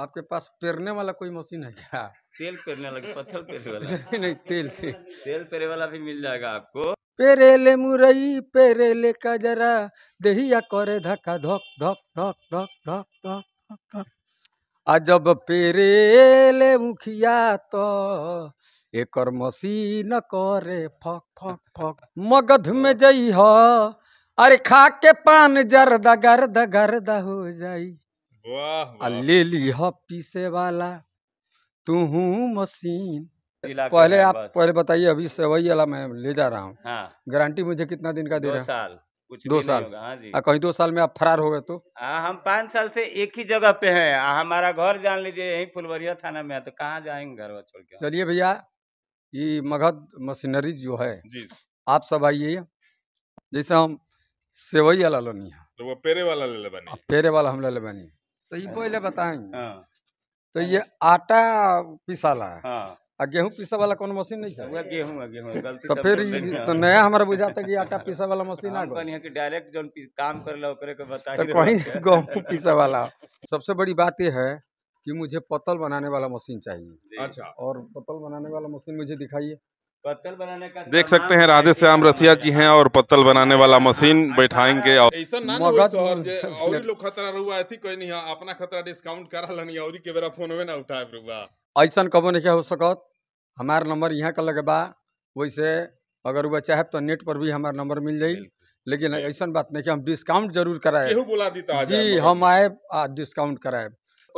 आपके पास पेरने वाला कोई मशीन है क्या तेल पेरने वाला पत्थर पेरने वाला नहीं, नहीं तेल से तेल पेरे वाला भी मिल जाएगा आपको पेरेले मुरई पेरेले जरा दहिया करे धक्का धक धक धक धक धक धक आ जब पेरेले मुखिया तो एक मशीन करे फक फक फक मगध में जई हो अरे खा के पान जरदा गर्द गर्द हो जाई ले लिया पीसे वाला तू हूँ मशीन पहले आप पहले बताइए अभी सेवई वाला मैं ले जा रहा हूँ हाँ। गारंटी मुझे कितना दिन का दे रहा साल कुछ दो साल हाँ कहीं दो साल में आप फरार हो गए तो आ, हम पाँच साल से एक ही जगह पे हैं आ, हमारा घर जान लीजिए यही फुलवरिया थाना में है तो कहाँ जाएंगे घर छोड़ के चलिए भैया ये मगध मशीनरी जो है आप सब आइए जैसे हम सेवई वाला लोनी है तो वो पेरे वाला ले लेबानी पेरे वाला हम ले लेबानी तो ये पहले बताएंगे हाँ। तो ये आटा पिसाला है हाँ। आ गेहूं पीसा वाला कौन मशीन नहीं था गेहूं गेहूं तो फिर तो नया हमारा बुझाता कि आटा पीसा वाला मशीन आ गया डायरेक्ट जो काम कर लो करे के बता तो कहीं गेहूं वाला सबसे बड़ी बात यह है कि मुझे पतल बनाने वाला मशीन चाहिए अच्छा और पतल बनाने वाला मशीन मुझे दिखाइए पत्तल बनाने का देख सकते हैं राधे श्याम रसिया जी हैं और पत्तल बनाने वाला मशीन अच्छा। बैठाएंगे और लोग खतरा रुआ थी कोई नहीं अपना खतरा डिस्काउंट करा लनी और के बेरा फोन में ना उठाए रुआ ऐसा कबो नहीं हो सकत हमार नंबर यहाँ का लगे बा वैसे अगर वह चाहे तो नेट पर भी हमारा नंबर मिल जाये लेकिन ऐसा बात नहीं कि हम डिस्काउंट जरूर कराए बोला तो जी हम आए डिस्काउंट कराए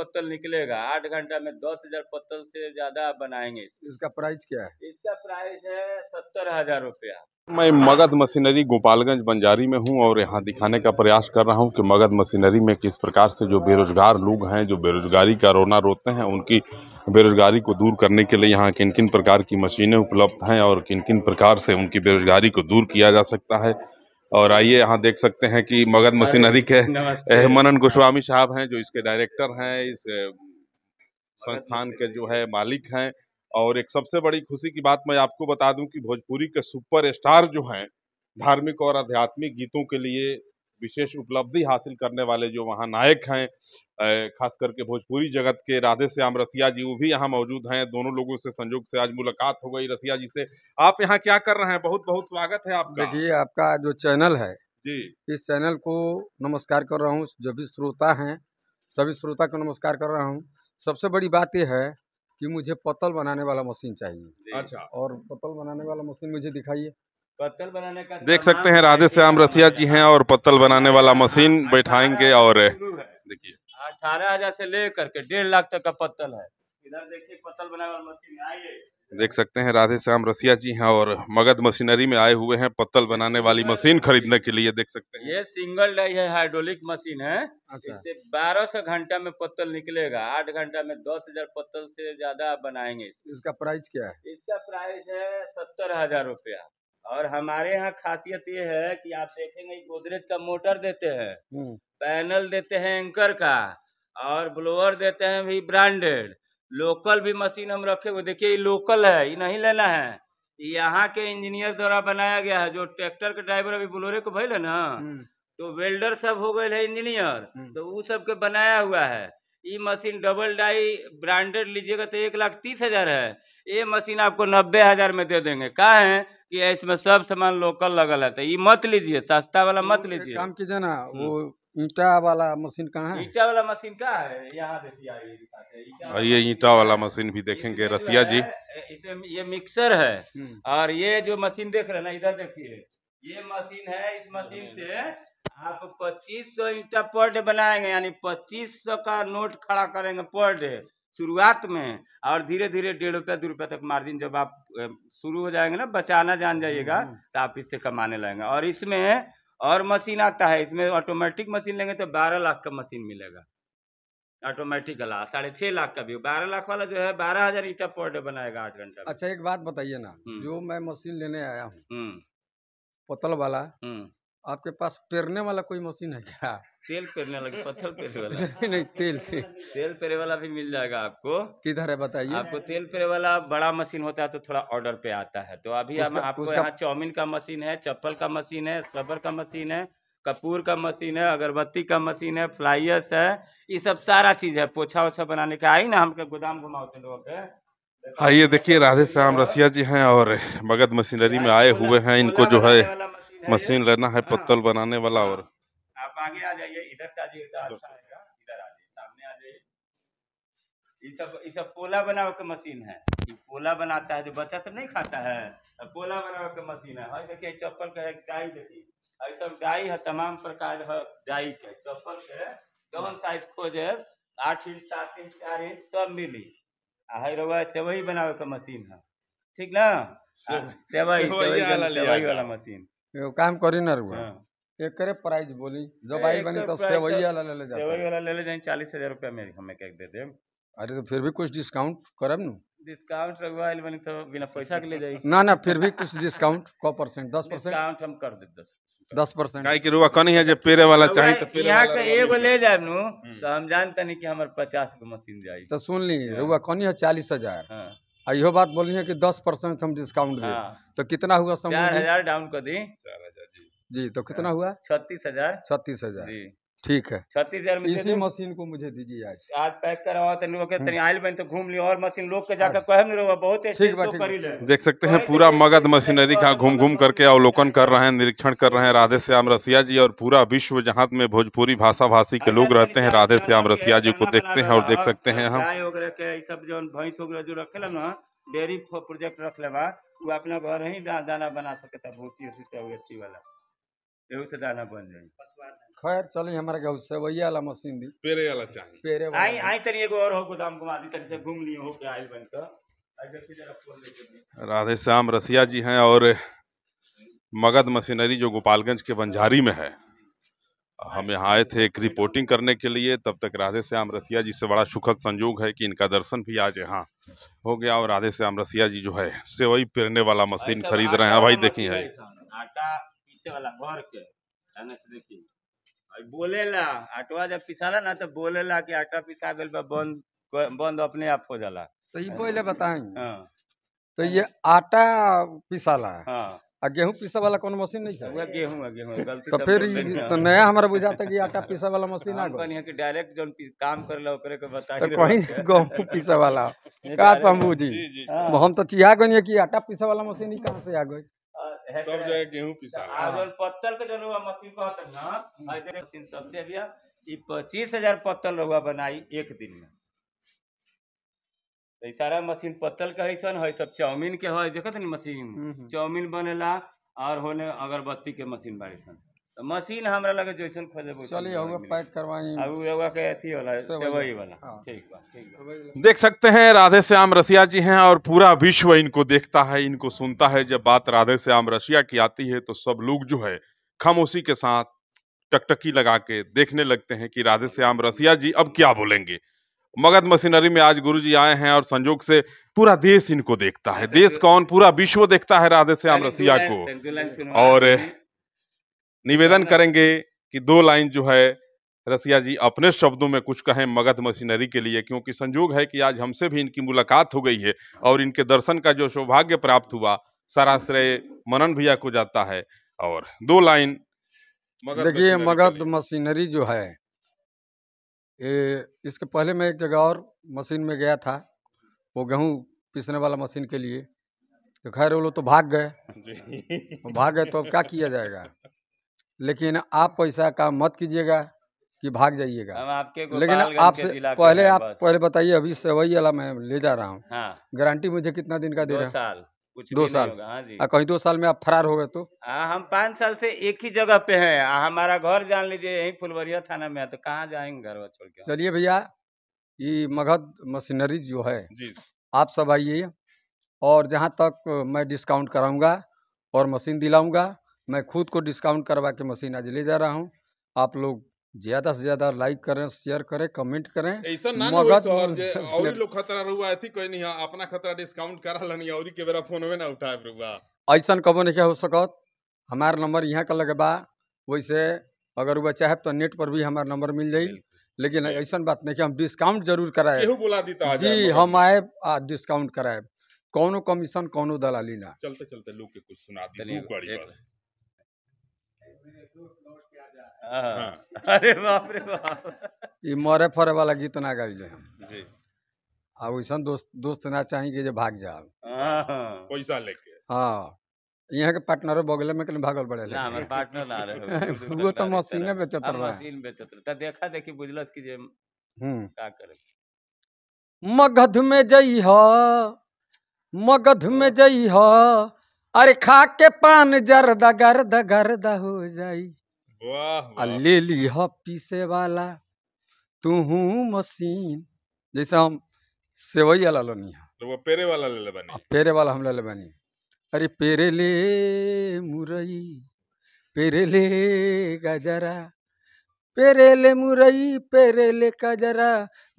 पत्तल निकलेगा आठ घंटा में दस हजार पत्तल से ज्यादा आप बनाएंगे इसका प्राइस क्या है इसका प्राइस है सत्तर हजार रूपया मैं मगध मशीनरी गोपालगंज बंजारी में हूं और यहां दिखाने का प्रयास कर रहा हूं कि मगध मशीनरी में किस प्रकार से जो बेरोजगार लोग हैं जो बेरोजगारी का रोना रोते हैं उनकी बेरोजगारी को दूर करने के लिए यहाँ किन किन प्रकार की मशीनें उपलब्ध हैं और किन किन प्रकार से उनकी बेरोजगारी को दूर किया जा सकता है और आइए यहाँ देख सकते हैं कि मगध मशीनरी के मनन गोस्वामी साहब हैं जो इसके डायरेक्टर हैं इस संस्थान के जो है मालिक हैं और एक सबसे बड़ी खुशी की बात मैं आपको बता दूं कि भोजपुरी के सुपर स्टार जो हैं धार्मिक और आध्यात्मिक गीतों के लिए विशेष उपलब्धि हासिल करने वाले जो वहाँ नायक हैं खास करके भोजपुरी जगत के राधे श्याम रसिया जी वो भी यहाँ मौजूद हैं दोनों लोगों से संयोग से आज मुलाकात हो गई रसिया जी से आप यहाँ क्या कर रहे हैं बहुत बहुत स्वागत है आपका देखिए आपका जो चैनल है जी इस चैनल को नमस्कार कर रहा हूँ जो भी श्रोता हैं सभी श्रोता को नमस्कार कर रहा हूँ सबसे बड़ी बात यह है कि मुझे पतल बनाने वाला मशीन चाहिए अच्छा और पतल बनाने वाला मशीन मुझे दिखाइए पत्तल बनाने का देख सकते हैं राधे श्याम रसिया जी हैं और पत्तल बनाने वाला मशीन हाँ, बैठाएंगे हाँ, और देखिए हाँ, अठारह हजार से लेकर के डेढ़ लाख तक का पत्तल है इधर देखिए पत्तल बनाने वाला मशीन आइए देख सकते हैं राधे श्याम रसिया जी हैं और मगध मशीनरी में आए हुए हैं पत्तल बनाने वाली मशीन खरीदने के लिए देख सकते हैं ये सिंगल डाई है हाइड्रोलिक मशीन है अच्छा। बारह सौ घंटा में पत्तल निकलेगा आठ घंटा में दस हजार पत्तल से ज्यादा बनाएंगे इसका प्राइस क्या है इसका प्राइस है सत्तर हजार रूपया और हमारे यहाँ खासियत ये है कि आप देखेंगे गोदरेज का मोटर देते हैं हम्म। पैनल देते हैं एंकर का और ब्लोअर देते हैं भी ब्रांडेड लोकल भी मशीन हम रखे हुए देखिए ये लोकल है ये नहीं लेना है यहाँ के इंजीनियर द्वारा बनाया गया है जो ट्रैक्टर के ड्राइवर अभी बोलोरे को भले है ना हम्म। तो वेल्डर सब हो गए है इंजीनियर हम्म। तो वो सब के बनाया हुआ है ये मशीन डबल डाई ब्रांडेड लीजिएगा तो एक लाख तीस हज़ार है ये मशीन आपको नब्बे हज़ार में दे देंगे कहा है कि इसमें सब सामान लोकल लगल है तो ये मत लीजिए सस्ता वाला मत तो लीजिए काम कीजिए ना हम्म। वो ईटा वाला मशीन कहाँ है ईटा वाला मशीन कहाँ है यहाँ देखिए ये ईटा वाला मशीन भी देखेंगे रसिया जी इसमें ये मिक्सर है हम्म। और ये जो मशीन देख रहे ना इधर देखिए ये मशीन है इस मशीन से आप 2500 ईटा पर डे बनाएंगे यानी 2500 का नोट खड़ा करेंगे पर डे शुरुआत में और धीरे धीरे डेढ़ रुपया दो रुपया तक मार्जिन जब आप शुरू हो जाएंगे ना बचाना जान जाइएगा हम्म, हम्म। तो आप इससे कमाने लगेंगे और इसमें और मशीन आता है इसमें ऑटोमेटिक मशीन लेंगे तो बारह लाख का मशीन मिलेगा ऑटोमेटिक वाला साढ़े छह लाख का भी बारह लाख वाला जो है बारह हजार ईटा पर डे बनाएगा आठ घंटा अच्छा एक बात बताइए ना हम्म। जो मैं मशीन लेने आया हूँ पतल वाला हम्म। आपके पास पेरने वाला कोई मशीन है क्या तेल पेरने वाला पत्थर पेरे वाला नहीं नहीं तेल तेल पेरे वाला भी मिल जाएगा आपको किधर है बताइए आपको तेल पेरे वाला बड़ा मशीन होता है तो थोड़ा ऑर्डर पे आता है तो अभी हम आपको उसका... यहाँ चौमिन का मशीन है चप्पल का मशीन है स्क्रबर का मशीन है कपूर का मशीन है अगरबत्ती का मशीन है फ्लाइयर्स है ये सब सारा चीज है पोछा ओछा बनाने का आई ना हमके गोदाम घुमाते तो लोग आइए हाँ, देखिए राधे श्याम रसिया जी हैं और मगध मशीनरी में आए हुए हैं इनको जो है मशीन लेना है पत्तल बनाने वाला और आप आगे आ जाइए इधर से इधर अच्छा इधर आ जाइए सामने आ जाइए ये सब ये सब पोला बनाव का मशीन है ये पोला बनाता है जो बच्चा सब नहीं खाता है पोला बना के मशीन है हर हाँ, देखिए चप्पल का डाई देखिए हाँ, सब गाय है तमाम प्रकार है के चप्पल के कौन साइज खोजे आठ इंच सात इंच चार इंच सब मिली है सेवई बनावे का मशीन है ठीक ना सेवई सेवई सेवई वाला मशीन एगो काम करी ना एक करे प्राइस बोली जो भाई बने तो सेवई वाला ले ले जा सेवई वाला ले ले जाए चालीस हजार रुपया मेरे हमें एक दे दे अरे तो फिर भी कुछ डिस्काउंट करब ना डिस्काउंट रघुवाइल बनी तो बिना पैसा के ले जाए ना ना फिर भी कुछ डिस्काउंट कौ परसेंट दस परसेंट हम कर दे दस दस परसेंट काहे की रुआ कनी है जे पेरे वाला चाही तो पेरे यहाँ का एगो ले जाए नु हम्म। तो हम जानते नहीं कि हमारे पचास गो मशीन जाए तो सुन ली हाँ। रुआ कनी है चालीस हजार हाँ। यो बात बोलनी है कि दस परसेंट हम डिस्काउंट दे हाँ। तो कितना हुआ समझ चार हजार डाउन कर दी जी तो कितना हुआ छत्तीस हजार छत्तीस हजार ठीक है छत्तीस हजार में इसी तो मशीन को मुझे दीजिए आज आज पैक करवाओ तो हम्म। बन तो घूम लियो और मशीन लोग के जाकर कह नहीं रहो बहुत तो देख सकते हैं पूरा मगध मशीनरी का घूम घूम करके अवलोकन कर रहे हैं निरीक्षण कर रहे हैं राधे श्याम रसिया जी और पूरा विश्व जहाँ में भोजपुरी भाषा भाषी के लोग रहते हैं राधे श्याम रसिया जी को देखते हैं और देख सकते हैं हम सब जो भैंस वगैरह जो रखे ना डेयरी प्रोजेक्ट रख लेवा वो अपना घर ही दाना बना सकता भूसी वाला से दाना बन जाए खैर चली हमारे गाँव से वही वाला मशीन दी पेरे वाला चाहिए पेरे वाला आई आई तनी एगो और हो गोदाम घुमा दी तनी से घूम लिए हो के आइल बन बनकर राधे श्याम रसिया जी हैं और मगध मशीनरी जो गोपालगंज के बंजारी में है हम हाँ यहाँ आए थे एक रिपोर्टिंग करने के लिए तब तक राधे श्याम रसिया जी से बड़ा सुखद संयोग है कि इनका दर्शन भी आज यहाँ हो गया और राधे श्याम रसिया जी जो है सेवई पेरने वाला मशीन खरीद रहे हैं भाई देखिए है आटा पीसे वाला घर के देखिए बोलेला आटवा जब पिसाला ना तो बोलेला कि आटा पिसा गल बा बंद बंद अपने आप हो जाला तो ये पहले बताएं हाँ। तो ये आटा पिसाला हाँ। आ गेहूं पीसा वाला कौन मशीन नहीं था गेहूँ है गेहूँ तो फिर तो, तो नया हमारा था कि आटा पिसा वाला मशीन आ गई कि डायरेक्ट जो काम करेला ओकरे के बता तो कहीं गेहूं पीसा वाला का शंभू जी हम तो चिहा गए कि आटा पीसा वाला मशीन कहां से आ गई सब जगह गेहूं पिसा हाँ। आगल पत्तल के जनो मशीन कहत ना हाँ। मशीन सबसे अभी ई पच्चीस हजार पत्तल रउआ बनाई एक दिन में तो सारा मशीन पत्तल के है है सब चाउमीन के है देखत तो नी मशीन हम्म, हम्म। चाउमीन बनेला और होने अगरबत्ती के मशीन बारिशन तो मशीन हमरा लगे जैसन खोजेबो चलिए होगा पैक करवाई अब होगा के अथी वाला सेवई वाला हाँ। ठीक बा ठीक देख सकते हैं राधे श्याम रसिया जी हैं और पूरा विश्व इनको देखता है इनको सुनता है जब बात राधे श्याम रसिया की आती है तो सब लोग जो है खामोशी के साथ टकटकी लगा के देखने लगते हैं कि राधे श्याम रसिया जी अब क्या बोलेंगे मगध मशीनरी में आज गुरुजी आए हैं और संजोग से पूरा देश इनको देखता है हाँ, तो देश कौन पूरा विश्व देखता है राधे श्याम रसिया को और निवेदन हाँ। करेंगे कि दो लाइन जो है रसिया जी अपने शब्दों में कुछ कहें मगध मशीनरी के लिए क्योंकि संजोग है कि आज हमसे भी इनकी मुलाकात हो गई है और इनके दर्शन का जो सौभाग्य प्राप्त हुआ सराश्रय मनन भैया को जाता है और दो लाइन देखिए मगध मशीनरी जो है ए, इसके पहले मैं एक जगह और मशीन में गया था वो गेहूँ पीसने वाला मशीन के लिए तो खैर वो लोग तो भाग गए भाग गए तो अब क्या किया जाएगा लेकिन आप पैसा काम मत कीजिएगा कि भाग जाइएगा लेकिन आपसे पहले आप पहले बताइए अभी सेवई वाला मैं ले जा रहा हूँ हाँ। गारंटी मुझे कितना दिन का दे रहा है साल कुछ दो साल हाँ जी। कहीं दो साल में आप फरार हो गए तो आ, हम पाँच साल से एक ही जगह पे हैं हमारा घर जान लीजिए यही फुलवरिया थाना में है तो कहाँ जाएंगे घर छोड़ चलिए भैया ये मगध मशीनरी जो है आप सब आइए और जहाँ तक मैं डिस्काउंट कराऊंगा और मशीन दिलाऊंगा मैं खुद को डिस्काउंट करवा के मशीन आज ले जा रहा हूँ आप लोग ज्यादा से ज्यादा लाइक करें शेयर करें कमेंट करें ऐसा ना ऐसा कबो नहीं हो सकत हमार नंबर यहाँ का लगे बा वैसे अगर वह चाहे तो नेट पर भी हमारा नंबर मिल जाये लेकिन ऐसा बात नहीं कि हम डिस्काउंट जरूर कराए बोला तो जी हम आए डिस्काउंट कराए कौनो कमीशन कौनो दलाली ना चलते चलते लोग के कुछ सुना दी हाँ। हाँ। अरे बाप रे बाप मरे फरे वाला गीत ना गाइले हम आ वैसा दोस्त दोस्त ना चाही कि भाग जाओ हाँ। पैसा लेके हाँ यहाँ के पार्टनर बगले में कहीं भागल बड़े ना पार्टनर ना रहे वो तो मशीन बेचत मशीन बेचत तो देखा देखी बुझलस जे हम हम्म। का करे मगध में जइहा मगध में जइहा अरे खा के पान जर्द गर्द गर्द हो जाई ले ली ह पीसे वाला तू मशीन जैसे हम सेवई वाला लोनी तो वो पेरे वाला ले ले बनी पेरे वाला हम ले ले बनी अरे पेरे ले मुरई पेरे ले गजरा पेरे ले मुरई पेरे ले गजरा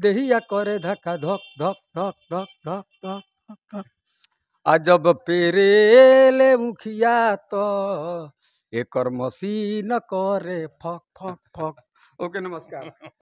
देहिया करे धक्का धक धक धक धक धक धक धक आ अजब पेरेले मुखिया तो एक मसीन करे फक फक फक ओके नमस्कार